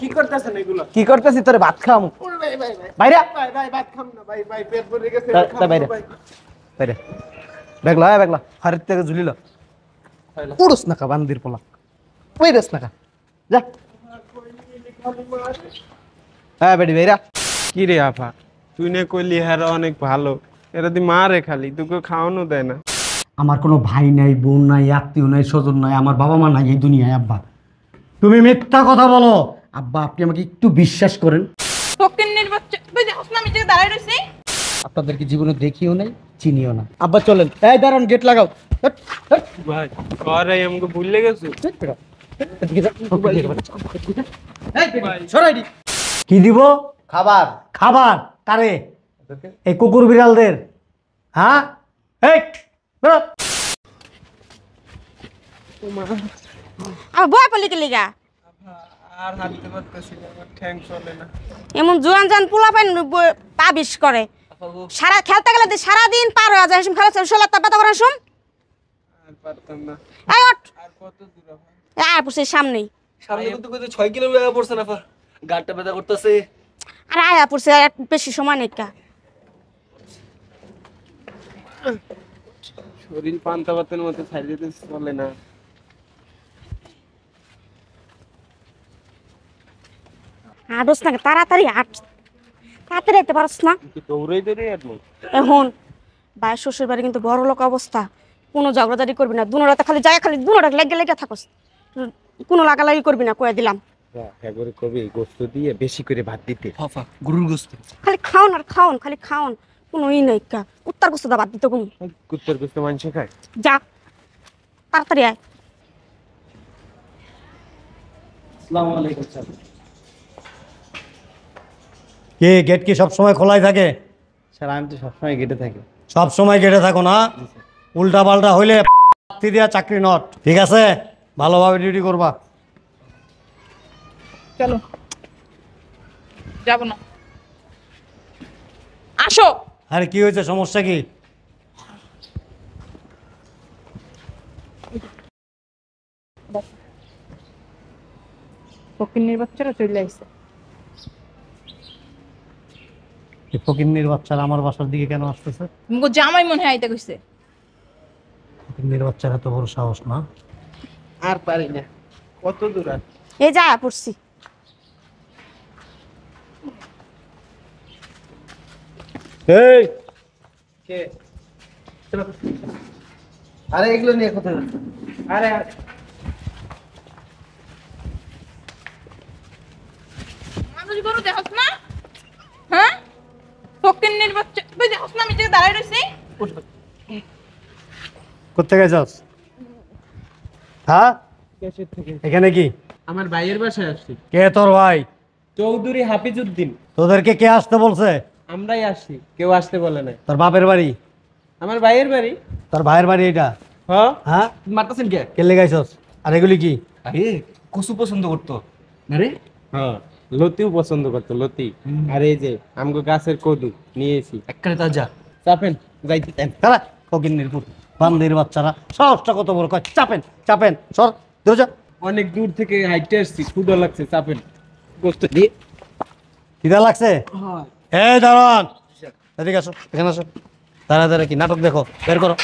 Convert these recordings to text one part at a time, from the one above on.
কি করতেছি ভাত ভাই খাম ভাইরা হ্যাঁ, হ্যাঁ, হ্যাঁ, কি রে তুই অনেক ভালো এরা দি মারে খালি তোকে খাওয়ানো দেয় না আমার কোনো ভাই নাই বোন নাই আত্মীয় নাই স্বজন নাই আমার বাবা মা নাই এই দুনিয়ায় আব্বা তুমি মিথ্যা কথা বলো আব্বা আপনি আমাকে একটু বিশ্বাস করেন আপনাদেরকে জীবনে দেখিও নাই চিনিও না আব্বা চলেন এই দাঁড়ান গেট লাগাও কি দিব খাবার খাবার কারে এই কুকুর বিড়ালদের হ্যাঁ এই ভয় পালি এমন জোয়ান পোলা পাইন পাবিশ করে সারা খেলতে গেলে সারা দিন পার হয়ে যায় আর কত দূর আর সামনেই সামনে কিন্তু 6 কিলো লাগা পড়ছে না গাড়টা করতেছে আর আয়া পড়ছে বেশি সময় নেই কা শরীর পান্তা মতো ছাড়িয়ে দিতে চলে না হাঁটস না তাড়াতাড়ি হাঁট তাড়াতাড়ি পারস না এখন বাইর শ্বশুর বাড়ি কিন্তু বড় লোক অবস্থা কোনো ঝগড়াঝাড়ি করবি না দুনো রাতে খালি যায় খালি দুনো রাত লেগে লেগে থাকস কোনো লাগালাগি করবি না কয়ে দিলাম হ্যাঁ, হ্যাঁ, বেশি করে দিতে আর খাওন খালি নাই তাড়াতাড়ি আয় কি গেট কি সবসময় খোলাই থাকে স্যার আমি তো সবসময় গেটে থাকি সবসময় গেটে থাকো না উল্টা পাল্টা হইলে দেওয়া চাকরি নট ঠিক আছে ভালোভাবে ডিউটি করবা চলো যাব না আসো আরে কি হয়েছে সমস্যা কি ফকির নির্বাচনে চলে আসছে যে ফকিন্নির বাচ্চারা আমার বাসার দিকে কেন আসতেছে মুগো জামাই মনে হয় কইছে ফকিন্নির বাচ্চারা তো বড় সাহস না আর পারি না কত দূর এ যা পড়ছি এই কে আরে এগুলো নিয়ে কথা আরে মানুষ দেখছ না হ্যাঁ হ্যাঁ কি আমার ভাইয়ের বাসায় আসছি কে তোর ভাই চৌধুরী হাফিজউদ্দিন তোদেরকে কে আসতে বলছে আমরাই আসছি কেউ আসতে বলে না তোর বাপের বাড়ি আমার ভাইয়ের বাড়ি তোর ভাইয়ের বাড়ি এটা হ্যাঁ হ্যাঁ মারতেছেন কে কে লেগাইছস আর এগুলি কি আরে কসু পছন্দ করতো আরে লতিও পছন্দ করতো লতি আর এই যে আমগো গাছের কদু নিয়েছি একবারে তাজা চাপেন যাইতে দেন তারা ফকিন্নির পুত বান্দির বাচ্চারা সাহসটা কত বড় কয় চাপেন চাপেন সর দরজা অনেক দূর থেকে হাইটে আসছি ক্ষুদা লাগছে চাপেন গোস্ত দিয়ে খিদা লাগছে হ্যাঁ দারণ এদিকে আসো এখানে আসো তারা তারা কি নাটক দেখো বের করো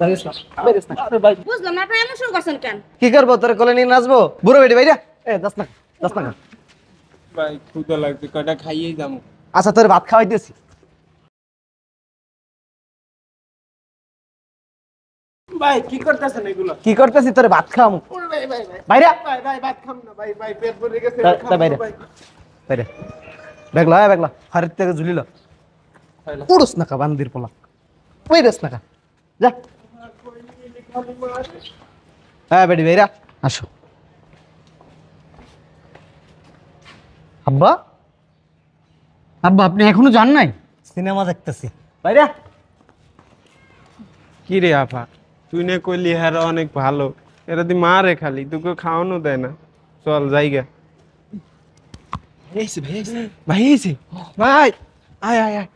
বুঝলাম না আপনি এমন শুরু করছেন কেন কি করবো তোর কোলে নিয়ে নাচবো বুড়ো বেটি ভাইরা এ যাস না যাস না ভাই ক্ষুদা লাগছে কয়টা খাইয়েই যাবো আচ্ছা তোর ভাত খাওয়াই দিয়েছি ভাই কি করতেছেন এগুলো কি করতেছি তোর ভাত খাম বাইরে ভাই ভাই ভাত খাম না ভাই ভাই পেট ভরে গেছে বাইরে বাইরে ঝুলিল উড়স না কা বান্দির পোলা ওই না কা যা হ্যাঁ বেটি ভাইরা আসো আব্বা আব্বা আপনি এখনো যান নাই সিনেমা দেখতেছি বাইরা কি রে আফা তুই না কইলি হ্যারা অনেক ভালো এরা দি মারে খালি তোকে খাওয়ানো দেয় না চল জায়গা ভাই আয় আয় আয়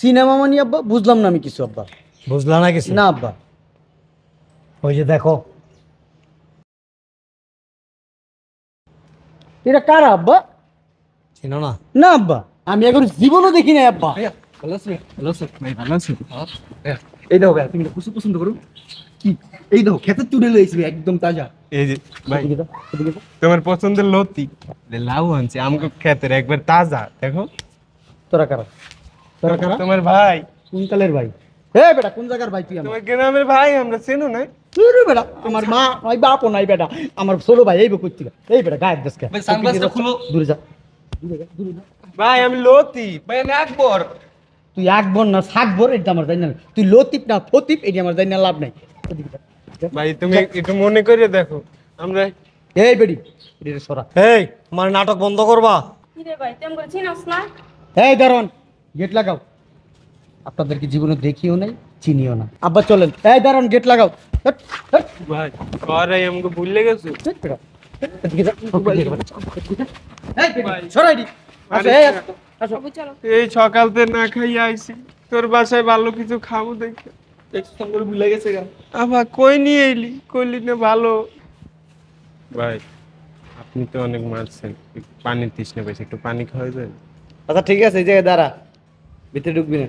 সিনেমা মানি আব্বা বুঝলাম না আমি কিছু আব্বা বুঝলা না কিছু না আব্বা ওই যে দেখো এটা কার আব্বা চিনো না না আব্বা আমি এখন জীবনও দেখি নাই আব্বা এই দেখো ভাই তুমি কুসু পছন্দ করো কি এই দেখো খেতে চুড়ে লইছি একদম তাজা এই যে তোমার পছন্দের লতি লাউ আনছি আমকে খেতের একবার তাজা দেখো তোরা কারা তোরা তোমার ভাই কুইন্টালের ভাই বেটা কোন ভাই তুই ভাই আমরা না বেটা আমার মা বাপ নাই বেটা আমার ভাই এই বেটা ভাই আমি ভাই আমি তুই না সাকবর এটা আমার জানি না তুই লতিপ না ফতিপ এটা আমার জানি না লাভ নাই ভাই তুমি একটু মনে করে দেখো আমরা আমার নাটক বন্ধ করবা কি রে ভাই না এই দারণ গেট লাগাও আপনাদেরকে জীবনে দেখিও নাই চিনিও না আব্বা চলেন এই দাঁড়ান গেট লাগাও ভাই আমাকে ভুলে গেছো এই সকালতে না খাইয়া আইসি তোর বাসায় ভালো কিছু খাবো দেখ ভুলে গেছে কই নিয়ে এলি কইলি না ভালো ভাই আপনি তো অনেক মারছেন পানির তৃষ্ণা পেয়েছে একটু পানি খাওয়া যায় আচ্ছা ঠিক আছে এই জায়গায় দাঁড়া ভিতরে ঢুকবি না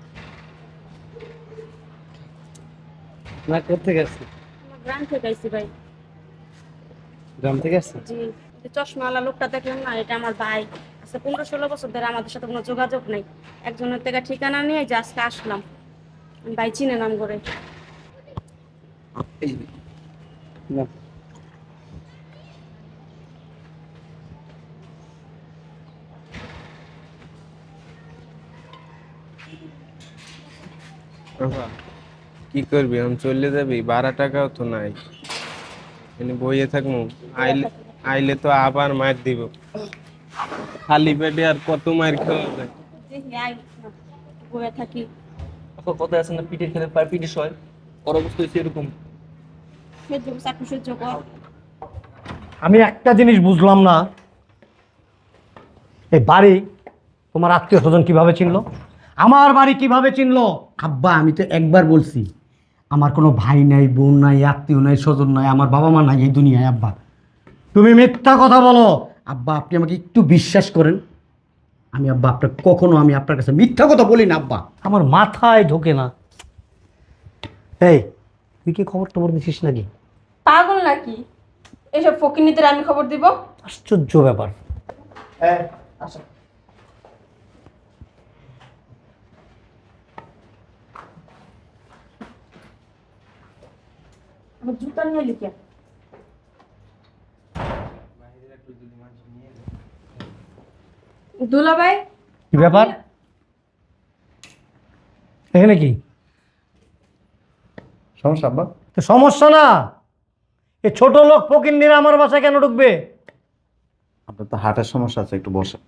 না কোথা থেকে গ্রাম থেকে আসছি ভাই গ্রাম থেকে আসছে জি চশমাওয়ালা লোকটা দেখলাম না এটা আমার ভাই আচ্ছা পনেরো ষোলো বছর ধরে আমাদের সাথে কোনো যোগাযোগ নেই একজনের থেকে ঠিকানা নিয়ে যে আজকে আসলাম ভাই চিনে নাম করে Uh-huh. কি করবি আমি চলে যাবি বারো টাকাও তো নাই মানে বইয়ে থাকবো আইলে আইলে তো আবার মার দিব খালি পেটে আর কত মার খাওয়া যায় বইয়ে থাকি কথা আছে না খেলে ওর অবস্থা এরকম আমি একটা জিনিস বুঝলাম না এই বাড়ি তোমার আত্মীয় স্বজন কিভাবে চিনলো আমার বাড়ি কিভাবে চিনলো আব্বা আমি তো একবার বলছি আমার কোনো ভাই নাই বোন নাই আত্মীয় নাই স্বজন নাই আমার বাবা মা নাই এই দুনিয়ায় আব্বা তুমি মিথ্যা কথা বলো আব্বা আপনি আমাকে একটু বিশ্বাস করেন আমি আব্বা আপনার কখনো আমি আপনার কাছে মিথ্যা কথা বলি না আব্বা আমার মাথায় ঢোকে না এই তুই কি খবর টবর দিছিস নাকি পাগল নাকি এসব ফকিনীদের আমি খবর দিব আশ্চর্য ব্যাপার হ্যাঁ আচ্ছা আমার জুতা নিয়ে লিখে দুলা কি ব্যাপার এখানে কি সমস্যা বা তো সমস্যা না এ ছোট লোক ফকিন্দিরা আমার বাসায় কেন ঢুকবে আপনার তো হাটের সমস্যা আছে একটু বসেন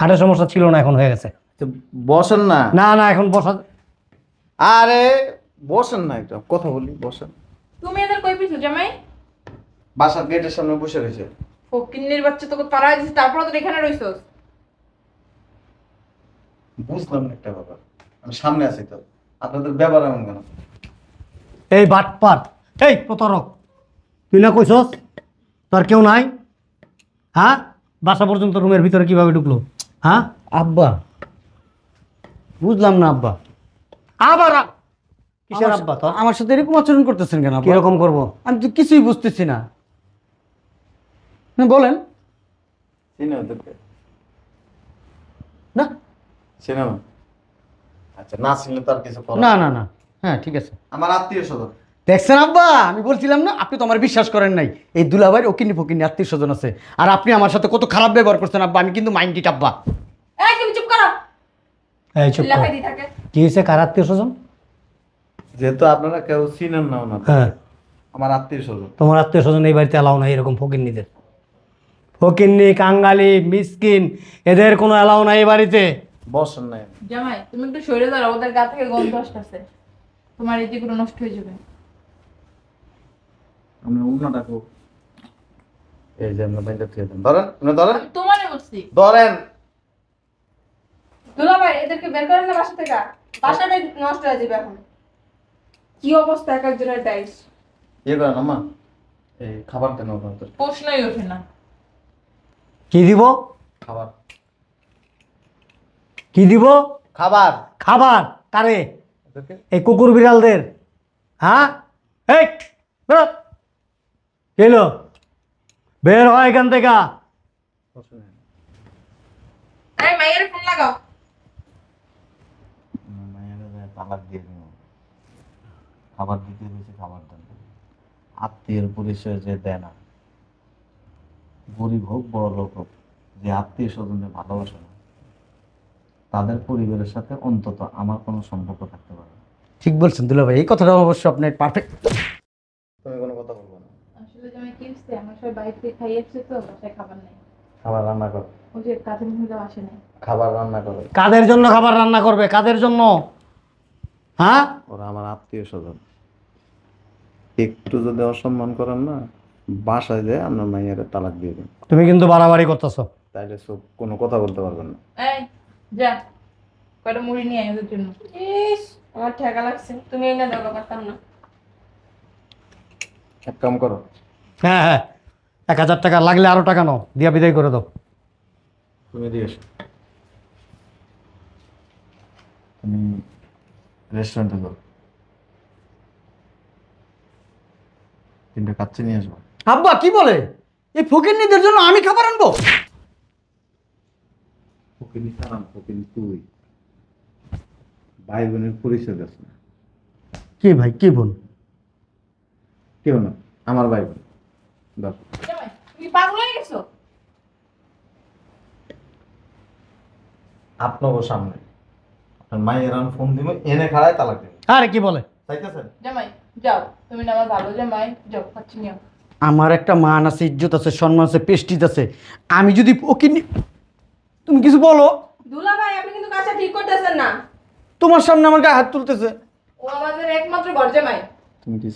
হাটের সমস্যা ছিল না এখন হয়ে গেছে বসেন না না না এখন বসা আরে বসেন না একটু কথা বলি বসেন তুমি এদের কই পিছু জামাই বাসার গেটের সামনে বসে রয়েছে ফকিন্নির বাচ্চা তোকে তারাই দিছে তারপর তো এখানে রইছস বুঝলাম না একটা ব্যাপার আমি সামনে আছি তো আপনাদের ব্যাপার এমন কেন এই বাটপার এই প্রতারক তুই না কইছস তোর কেউ নাই হ্যাঁ বাসা পর্যন্ত রুমের ভিতরে কিভাবে ঢুকলো হ্যাঁ আব্বা বুঝলাম না আব্বা আবার কিসের আব্বা তো আমার সাথে এরকম আচরণ করতেছেন কেন কি রকম করব আমি তো কিছুই বুঝতেছি না বলেন না আচ্ছা, হ্যাঁ, আমার দেখছেন আব্বা আমি বলছিলাম না আপনি তোমার বিশ্বাস করেন নাই এই দুলাভাইয়ের ওকিনি আত্মীয় স্বজন আছে আর আপনি আমার সাথে কত খারাপ ব্যবহার করছেন আব্বা আমি কিন্তু মাইন্ডি আব্বা চুপ কি হয়েছে কার আত্মীয় স্বজন যেহেতু আপনারা কেউ চিনেন না ওনার হ্যাঁ আমার আত্মীয় স্বজন তোমার আত্মীয় স্বজন এই বাড়িতে অ্যালাউ নাই এরকম ফকিন্নিদের ফকিন্নি কাঙ্গালি মিসকিন এদের কোনো অ্যালাউ নাই এই বাড়িতে বসেন নাই জামাই তুমি একটু সরে দাঁড়াও ওদের গা থেকে গন্ধ আসতেছে তোমার ইতিগুলো নষ্ট হয়ে যাবে আমরা উন্নটা খুব এই যে আমরা বাইন্ডার থেকে দেন ধরেন না ধরেন তোমারে বলছি ধরেন দুলা ভাই এদেরকে বের করেন না বাসা থেকে বাসাটাই নষ্ট হয়ে যাবে এখন কি অবস্থা এক একজনের ডাইস ইয়ে করেন আম্মা এই খাবার দেন প্রশ্নই ওঠে না কি দিব খাবার কি দিব খাবার খাবার কারে এই কুকুর বিড়ালদের হ্যাঁ এই এলো বের হয় এখান থেকে মায়ের ফোন লাগাও মায়ের তালাক দিয়ে খাবার দিতে হয়েছে খাবার দেন আত্মীয়ের পরিচয় যে দেয় না গরিব হোক বড় লোক হোক যে আত্মীয় স্বজনে ভালোবাসে না তাদের পরিবারের সাথে অন্তত আমার কোনো সম্পর্ক থাকতে পারে ঠিক বলছেন দুলা ভাই এই কথাটা অবশ্য আপনি পারফেক্ট তুমি কোনো কথা বলবো না আসলে আমি কিনছি আমার সব বাইরে খাই এসেছে তো বাসায় খাবার নাই খাবার রান্না করো ওই যে কাজের মহিলা আসে না খাবার রান্না করো কাদের জন্য খাবার রান্না করবে কাদের জন্য হ্যাঁ ওরা আমার আত্মীয় স্বজন একটু যদি অসম্মান করেন না বাসায় যে আপনার মাইয়ারে তালাক দিয়ে দিন তুমি কিন্তু বাড়াবাড়ি করতেছো তাইলে সব কোনো কথা বলতে পারবেন না এই যা কয়টা মুড়ি নিয়ে আয় ওদের জন্য ইস আমার ঠেকা লাগছে তুমি এনে দাও পারতাম না এক কাম করো হ্যাঁ হ্যাঁ এক হাজার টাকা লাগলে আরো টাকা নাও দিয়া বিদায় করে দাও তুমি দিয়ে তুমি রেস্টুরেন্টে যাও তিনটা কাচ্চি নিয়ে আসবো আব্বা কি বলে এই ফকিরনিদের জন্য আমি খাবার আনবো ফকিরনি তারাম ফকির তুই ভাই বোনের পরিচয় দেখ না কে ভাই কে বোন কে না আমার ভাই বোন দাও তুমি পাগল হয়ে গেছো আপনার সামনে মাই এরান ফোন দিব এনে খাড়ায় তালাক আরে কি বলে চাইতেছেন জামাই যাও তুমি না আমার ভালো জামাই যাও নিও আমার একটা মান আছে ইজ্জত আছে সম্মান আছে পেস্টিজ আছে আমি যদি ওকে নি- তুমি কিছু বলো দুলা ভাই আপনি কিন্তু ঠিক করতেছেন না তোমার সামনে আমার গায়ে হাত তুলতেছে ও আমাদের একমাত্র তুমি কি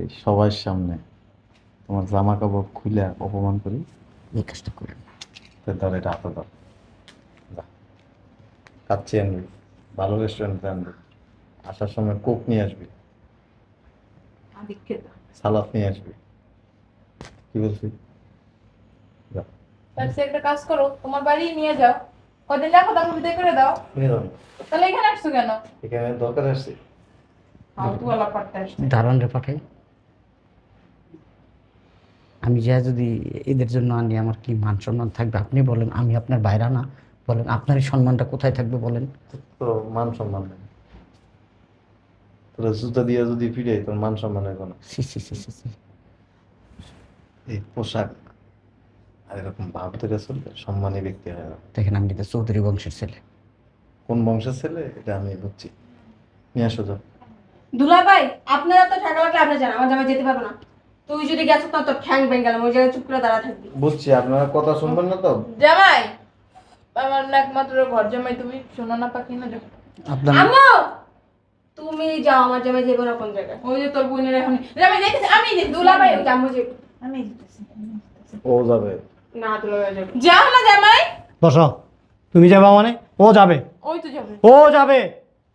এই সবার সামনে তোমার জামা কাপড় খুলে অপমান করি এই কাজটা করি তাহলে এটা আপনার দাও খাচ্ছি আনবি ভালো রেস্টুরেন্ট আনবি আসার সময় কোক নিয়ে আসবি সালাদ নিয়ে আসবি কি বলছি একটা কাজ করো তোমার বাড়ি নিয়ে যাও কদিন বিদায় করে দাও তাহলে এখানে আসছো কেন এখানে দরকার আসছি আমি যা যদি এদের জন্য আনি আমার কি মান সম্মান থাকবে আপনি বলেন আমি আপনার বাইরা না বলেন আপনার সম্মানটা কোথায় থাকবে বলেন তো মান সম্মান তোরা জুতা দিয়ে যদি ফিরে তোর মান সম্মান হবে না সি সি সি সি এই পোশাক আর এরকম ভাব থেকে চলবে সম্মানী ব্যক্তি হয় দেখেন আমি তো চৌধুরী বংশের ছেলে কোন বংশের ছেলে এটা আমি বুঝছি নিয়ে আসো যাও দুলা ভাই আপনারা তো ঠান্ডা লাগলে আপনি জানা আমার জামা যেতে পারবো না তুই যদি গেছ তো তোর ঠ্যাং ভেঙে গেলাম ওই জায়গায় চুপ করে দাঁড়া থাকবি বুঝছি আপনারা কথা শুনবেন না তো জামাই আমার একমাত্র ঘর জামাই তুমি শোনো না পাখি না আপনার তুমি যাও আমার জামাই যাবে কোন জায়গায় ওই যে তোর বোনের এখন জামাই যাইতেছে আমি যে দুলাভাই জামু যে আমি ও যাবে না দুলাভাই যাবে যাও না জামাই বসো তুমি যাবা মানে ও যাবে ওই তো যাবে ও যাবে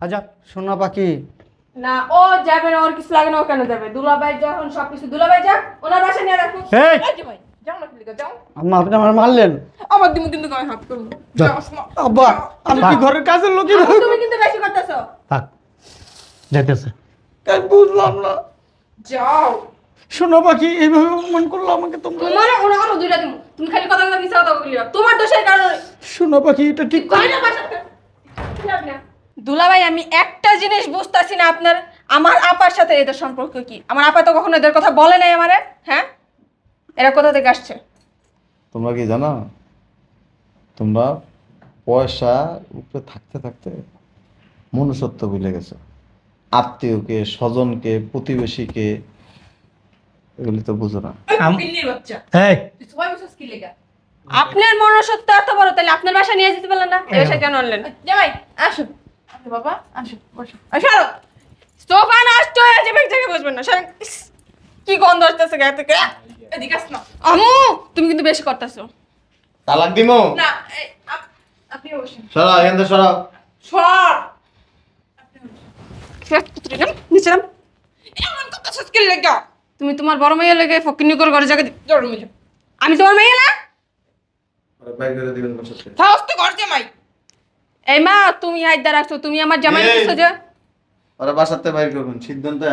আচ্ছা সোনা পাখি না ও যাবে না ওর কিছু লাগে না ও কেন যাবে দুলাভাই যখন সবকিছু দুলাভাই যাক ওনার বাসা নিয়ে রাখো এই যাও শোনো এইভাবে করলো আমাকে তুমি খালি কথা শোনো ঠিক দুলাভাই আমি একটা জিনিস বুঝতাছি না আপনার আমার আপার সাথে এদের সম্পর্ক কি আমার আপা তো কখনো এদের কথা বলে নাই আমারে হ্যাঁ এরা কোথা থেকে আসছে তোমরা কি জানো তোমরা পয়সা উপরে থাকতে থাকতে মনুষ্যত্ব ভুলে গেছো আত্মীয়কে স্বজনকে প্রতিবেশীকে এগুলি তো বুঝো না আপনার মনুষ্যত্ব এত বড় তাহলে আপনার বাসা নিয়ে যেতে পারলেন না বাসা কেন আনলেন জামাই আসুন বাবা আসুন বসো সরো সোফা নষ্ট হয়ে যাবে জায়গায় বসবেন না কি গন্ধ আসতেছে গায়ে থেকে তুমি কিন্তু বেশি তালাক না তুমি তোমার বড় মেয়ে লেগে ফকিনি করে ঘরে জায়গা মিলে আমি তোমার মেয়ে না ঘর এই মা তুমি আইদা রাখছো তুমি আমার জামাই আরে বাসাতে বাইর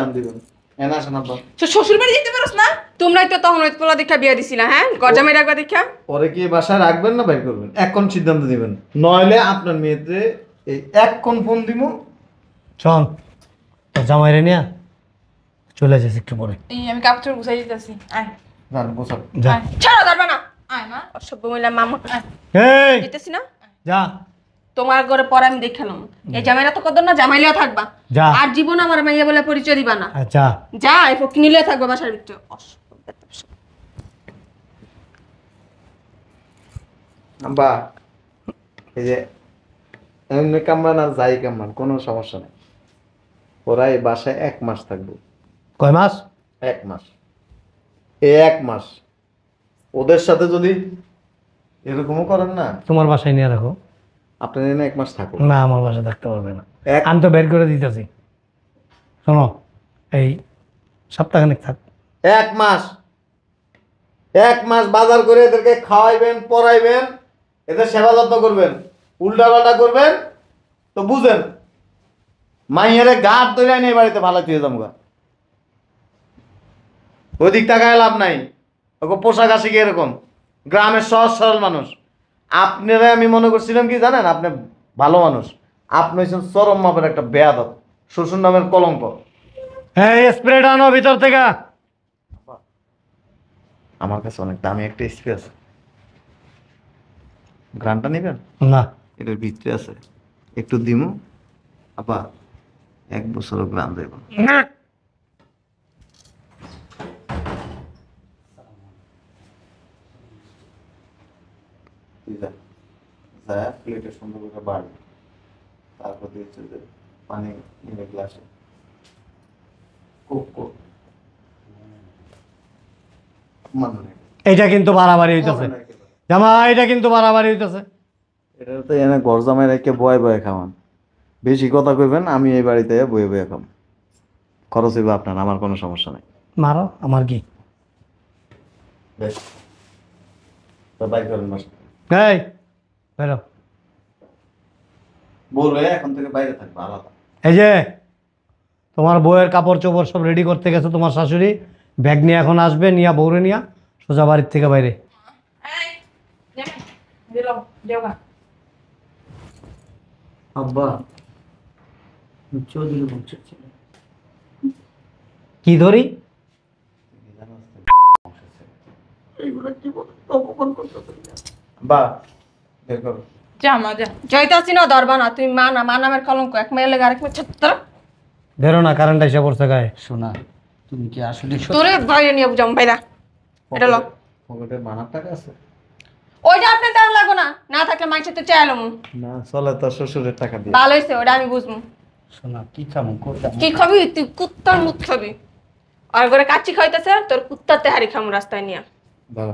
আমি দিবেন হ্যাঁ, তো পারোস না তোমরাই তো তখন ওই পোলা দীক্ষা হ্যাঁ গজা মেয়ে রাখবা পরে কি বাসায় রাখবেন না বাইর করবেন এখন সিদ্ধান্ত দিবেন নইলে আপনার মেয়েতে এক কোন ফোন দিব চল জামাই রে নিয়া চলে যাস পরে এই আমি কাপড় গুছাই দিতেছি আয় যান মহিলা মামা আয় না যা তোমার ঘরে পরে আমি দেখে নেব এই জামাইরা তো কত না জামাইলেও থাকবা আর জীবন আমার মাইয়া বলে পরিচয় দিবা না আচ্ছা যা এই ফকিনিলেও থাকবা বাসার ভিতরে আম্বা এই যে এমনি কামড়ান আর যাই কামড়ান কোনো সমস্যা নেই ওরা এই বাসায় এক মাস থাকবে কয় মাস এক মাস এই এক মাস ওদের সাথে যদি এরকমও করেন না তোমার বাসায় নিয়ে রাখো আপনাদের না এক মাস থাকুক না আমার বাসা থাকতে পারবে না এক আমি তো বের করে দিতেছি শোনো এই সপ্তাহখানেক থাক এক মাস এক মাস বাজার করে এদেরকে খাওয়াইবেন পড়াইবেন এদের সেবা যত্ন করবেন উল্টাপাল্টা করবেন তো বুঝেন মাইয়ারে গাঁট তৈরি নিয়ে বাড়িতে ভালো তুই জমগা ওদিক টাকায় লাভ নাই ওকে পোশাক কি এরকম গ্রামের সহজ সরল মানুষ আপনারা আমি মনে করছিলাম কি জানেন আপনি ভালো মানুষ আপনি হয়েছেন চরম মাপের একটা বেয়াদত শ্বশুর নামের কলঙ্ক হ্যাঁ স্প্রেটা আনো ভিতর থেকে আমার কাছে অনেক দামি একটা স্প্রে আছে গ্রানটা নেবেন না এটার ভিতরে আছে একটু দিমু আপা এক বছরও গ্রান দেব কি যায় করে বাড়বে তারপর দিয়েছে যে পানি গ্লাসে এটা কিন্তু বাড়াবাড়ি হইতেছে জামা এটা কিন্তু বাড়াবাড়ি হইতেছে এটা তো এনে রেখে বয়ে বয়ে খাওয়ান বেশি কথা কইবেন আমি এই বাড়িতে বয়ে বয়ে খাম খরচ হইবে আপনার আমার কোনো সমস্যা নাই মারো আমার কি বেশ তো বাই করেন মাস্টার এই বেরো বলবে এখন থেকে বাইরে থাকবে আলাদা এই যে তোমার বউয়ের কাপড় চোপড় সব রেডি করতে গেছে তোমার শাশুড়ি ব্যাগ নিয়ে এখন আসবে নিয়া বউরে নিয়া সোজা বাড়ির থেকে বাইরে আব্বা কি ধরি এইগুলো জীবন অপমান করতে বা বের যা মা যা তুমি মা না মা নামের কলঙ্ক এক মেয়ে না এসে পড়ছে গায়ে শোনা তুমি কি আসলে তোরে নিয়ে বুঝাম এটা লো পকেটে মানার টাকা আছে ওইটা আপনি দাম লাগো না না থাকলে মাইছে তো চাইলাম না চলে তো শ্বশুরের টাকা দিয়ে ভালো ওটা আমি শোনা কি খামু কি খাবি তুই কুত্তার মুখ খাবি আর করে কাচ্চি খাইতেছে তোর কুত্তাতে হারি খামু রাস্তায় নিয়া দাঁড়া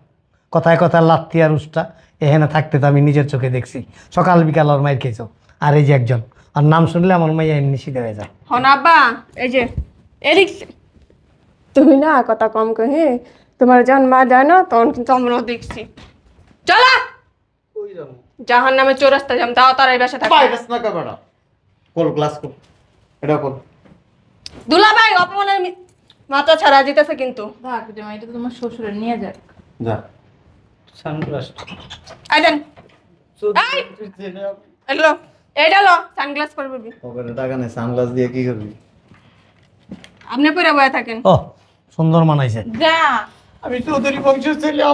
কথায় কথায় লাত্তি আর উষ্টা এখানে থাকতে তো আমি নিজের চোখে দেখছি সকাল বিকাল ওর মায়ের খেয়েছো আর এই যে একজন আর নাম শুনলে আমার মাইয়া এমনি সিদ্ধ হয়ে যায় হন আব্বা এই যে এরিক তুমি না কথা কম কহে তোমার যখন মা যায় না তখন কিন্তু আমরাও দেখছি চলো জাহান নামে চৌরাস্তা যাম তাও তার এই বাসা থাকে বাস না কাবাড়া কল ক্লাস কল এটা কল দুলা ভাই অপমানের মাথা ছাড়া জিতেছে কিন্তু থাক এটা তোমার শ্বশুরের নিয়ে যাক যা সানগ্লাস দেখো পরিষ্কার করে কোনো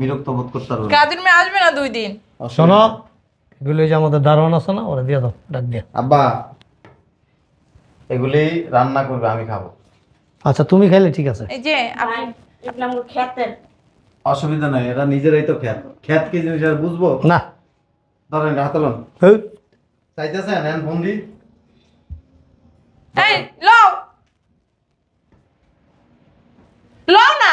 বিরক্ত বোধ করতে পারবে মেয়ে আসবে না দুই দিন শোনো এগুলি যে আমাদের দারোয়ান আছে না ওরা দিয়ে দাও ডাক দিয়ে আব্বা এগুলি রান্না করবে আমি খাবো আচ্ছা তুমি খাইলে ঠিক আছে এই যে আপনি আপনার খেতের অসুবিধা নাই এরা নিজেরাই তো খেত খেত কি জিনিস আর বুঝবো না ধরেন হাতলন হ্যাঁ চাইতেছেন হ্যাঁ ফোন দি এই লও লও না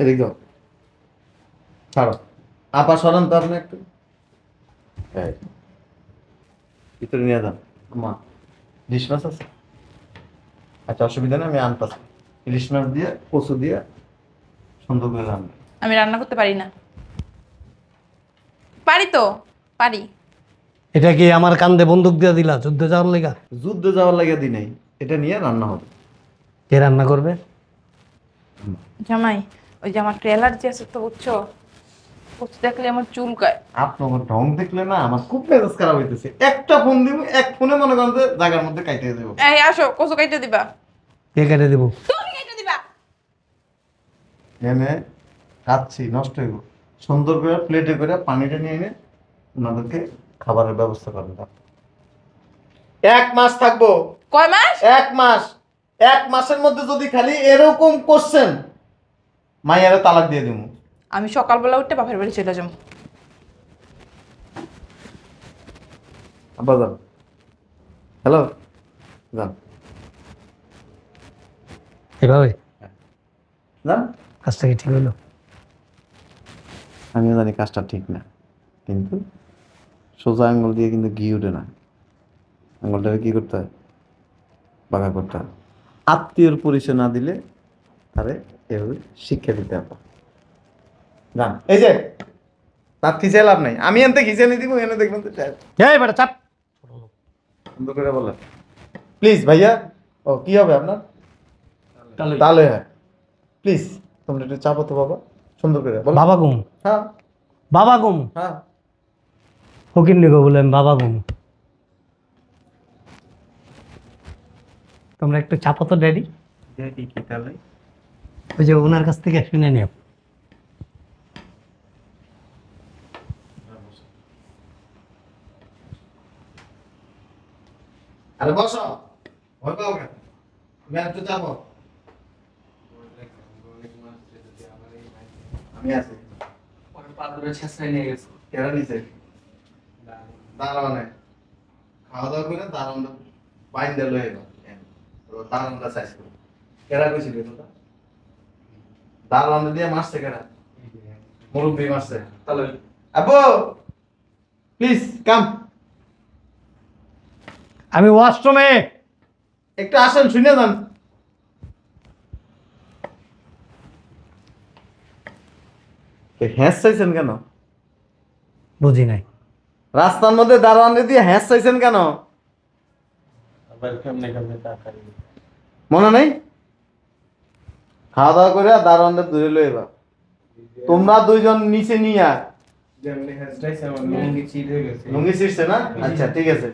এদিক দাও ছাড়ো আপা সরান তো আপনি একটু ভিতরে নিয়ে যান মা ইলিশ মাছ আছে আচ্ছা অসুবিধা নেই আমি আনতাছি ইলিশ মাছ দিয়ে কচু দিয়ে সুন্দর করে রান্না আমি রান্না করতে পারি না পারি তো পারি এটা কি আমার কান্দে বন্দুক দিয়ে দিলা যুদ্ধে যাওয়ার লেগা যুদ্ধে যাওয়ার লেগা দি নাই এটা নিয়ে রান্না হবে কে রান্না করবে জামাই ওই যে আমার একটু অ্যালার্জি আছে তো বুঝছো পোস্ট দেখলে আমার চুলকায় আপনার ঢং দেখলে না আমার খুব মেজাজ খারাপ হইতেছে একটা ফোন দিব এক ফোনে মনে করেন যে জায়গার মধ্যে কাইটে দেব এই আসো কসু কাইতে দিবা কে কাইটে দেব তুমি কাইটে দিবা এনে কাচ্ছি নষ্ট হইব সুন্দর করে প্লেটে করে পানিটা নিয়ে এনে ওনাদেরকে খাবারের ব্যবস্থা করেন এক মাস থাকবো কয় মাস এক মাস এক মাসের মধ্যে যদি খালি এরকম কোশ্চেন মাইয়ারে তালাক দিয়ে দিব আমি সকালবেলা উঠতে বাপের বাড়ি চলে যাব আব্বা যান হ্যালো যান এভাবে যান কাজটা কি ঠিক হলো আমিও জানি কাজটা ঠিক না কিন্তু সোজা আঙ্গুল দিয়ে কিন্তু ঘি উঠে না আঙ্গুলটাকে কি করতে হয় বাঁকা করতে হয় আত্মীয়র পরিচয় না দিলে আরে এভাবে শিক্ষা দিতে হবে না এই যে তার খিচে লাভ নাই আমি এনতে খিচে নিয়ে দিব এনে দেখবেন তো এই বেটা চাপ সুন্দর করে বললেন প্লিজ ভাইয়া ও কি হবে আপনার তাহলে হ্যাঁ প্লিজ তোমরা একটু চাপো তো বাবা সুন্দর করে বলো বাবা গুম হ্যাঁ বাবা গুম হ্যাঁ ফকির নিগো বললাম বাবা গুম তোমরা একটু চাপো তো ড্যাডি ড্যাডি কি তাহলে ওই যে ওনার কাছ থেকে শুনে নিও আরে বসো ভয় পাও কেন আর আমি আছি নিয়ে খাওয়া দাওয়া করে দাঁড়ান বাইন্দা লয়ে গেল চাইছিল কেরা কইছিল তো তার রন্ধ দিয়ে মাসছে কেন মুরব্বী মাসছে তাহলে আবু প্লিজ কাম আমি ওয়াশরুমে একটু আসেন শুনে যান হ্যাঁ চাইছেন কেন বুঝি নাই রাস্তার মধ্যে দারোয়ানরে দিয়ে হ্যাঁ চাইছেন কেন মনে নাই খাওয়া দাওয়া করে দারোয়ানটা ধরে লো এবার তোমরা দুইজন নিচে নিয়া লুঙ্গি ছিঁড়ছে না আচ্ছা ঠিক আছে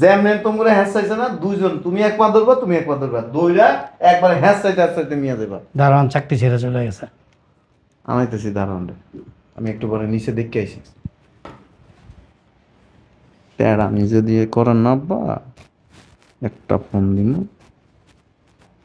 যেমনে তোমরা হ্যাঁ চাইছে না দুজন তুমি এক পা ধরবা তুমি এক পা ধরবা দুইরা একবার হ্যাঁ চাইতে হ্যাঁ চাইতে নিয়ে যাবা দারোয়ান চাকরি ছেড়ে চলে গেছে আনাইতেছি দারোয়ানটা আমি একটু পরে নিচে দেখে আসি প্যারা আমি যদি করেন না বা একটা ফোন দিন